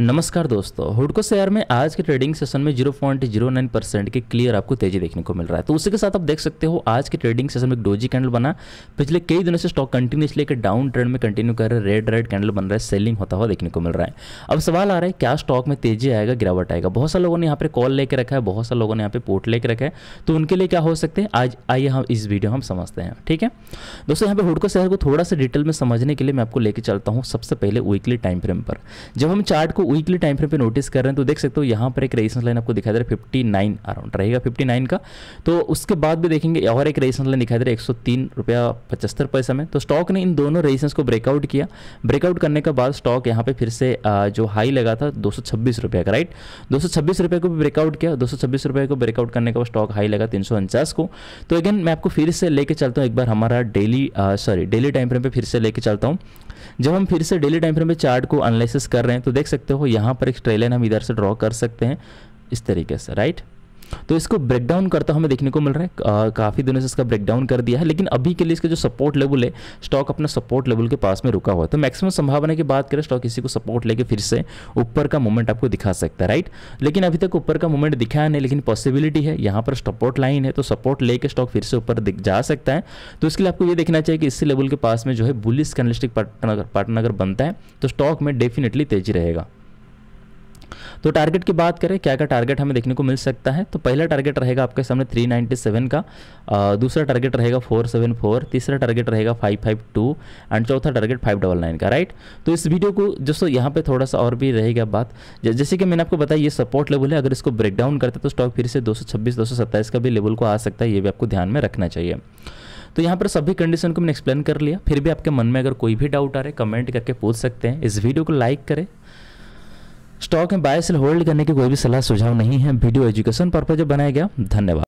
नमस्कार दोस्तों हुडको शेयर में आज के ट्रेडिंग सेशन में 0.09 परसेंट के क्लियर आपको तेजी देखने को मिल रहा है तो उसी के साथ आप देख सकते हो आज के ट्रेडिंग सेशन में एक डोजी कैंडल बना पिछले कई दिनों से स्टॉक कंटिन्यूसली एक डाउन ट्रेंड में कंटिन्यू कर रहे रेड रेड कैंडल बन रहा है सेलिंग होता हुआ देखने को मिल रहा है अब सवाल आ रहा है क्या स्टॉक में तेजी आएगा गिरावट आएगा बहुत सारे लोगों ने यहाँ पर कॉल लेकर रखा है बहुत सारे लोगों ने यहाँ पे पोर्ट लेकर रखा है तो उनके लिए क्या हो सकते हैं आज आइए हम इस वीडियो हम समझते हैं ठीक है दोस्तों यहाँ पे हुडको शेयर को थोड़ा सा डिटेल में समझने के लिए मैं आपको लेकर चलता हूँ सबसे पहले वीकली टाइम फ्रेम पर जब हम चार्ट को वीकली टाइम फ्रेम पे नोटिस कर रहे हैं तो देख सकते हो यहाँ पर एक रेजिस्टेंस लाइन आपको दिखाई दे रहा है फिफ्टी नाइन अराउंड रहेगा फिफ्टी नाइन का तो उसके बाद भी देखेंगे और एक रेजिस्टेंस लाइन दिखाई दे रहा है एक सौ तीन रुपया पचहत्तर पैसा में तो स्टॉक ने इन दोनों रेजिस्टेंस को ब्रेकआउट किया ब्रेकआउट करने के बाद स्टॉक यहाँ पर फिर से जो हाई लगा था दो रुपए का राइट दो रुपए को भी ब्रेकआउट किया दो रुपए को ब्रेकआउट करने के बाद स्टॉक हाई लगा तीन को तो अगेन मैं आपको फिर से लेके चलता हूँ एक बार हमारा daily sorry daily time frame पर फिर से लेके चलता हूँ जब हम फिर से डेली टाइम फ्रेम पे चार्ट को एनालिसिस कर रहे हैं तो देख सकते हो यहाँ पर एक ट्रेलन हम इधर से ड्रॉ कर सकते हैं इस तरीके से राइट तो इसको ब्रेकडाउन करता हमें देखने को मिल रहा है काफ़ी दिनों से इसका ब्रेकडाउन कर दिया है लेकिन अभी के लिए इसका जो सपोर्ट लेवल है स्टॉक अपना सपोर्ट लेवल के पास में रुका हुआ है तो मैक्सिमम संभावना की बात करें स्टॉक इसी को सपोर्ट लेके फिर से ऊपर का मूवमेंट आपको दिखा सकता है राइट लेकिन अभी तक ऊपर का मूवमेंट दिखाया नहीं लेकिन पॉसिबिलिटी है यहाँ पर सपोर्ट लाइन है तो सपोर्ट लेके स्टॉक फिर से ऊपर जा सकता है तो इसके लिए आपको ये देखना चाहिए कि इसी लेवल के पास में जो है बुलिस कैनलिस्टिक पार्टनर पार्टनर बनता है तो स्टॉक में डेफिनेटली तेजी रहेगा तो टारगेट की बात करें क्या क्या टारगेट हमें देखने को मिल सकता है तो पहला टारगेट रहेगा आपके सामने 397 का दूसरा टारगेट रहेगा 474 तीसरा टारगेट रहेगा 552 एंड चौथा टारगेट 599 का राइट तो इस वीडियो को दोस्तों यहाँ पर थोड़ा सा और भी रहेगा बात जैसे कि मैंने आपको बताया ये सपोर्ट लेवल है अगर इसको ब्रेक डाउन करते तो स्टॉक फिर से दो सौ का भी लेवल को आ सकता है ये भी आपको ध्यान में रखना चाहिए तो यहाँ पर सभी कंडीशन को मैंने एक्सप्लेन कर लिया फिर भी आपके मन में अगर कोई भी डाउट आ रहा है कमेंट करके पूछ सकते हैं इस वीडियो को लाइक करें स्टॉक में बाय सेल होल्ड करने की कोई भी सलाह सुझाव नहीं है वीडियो एजुकेशन पर्पज बनाया गया धन्यवाद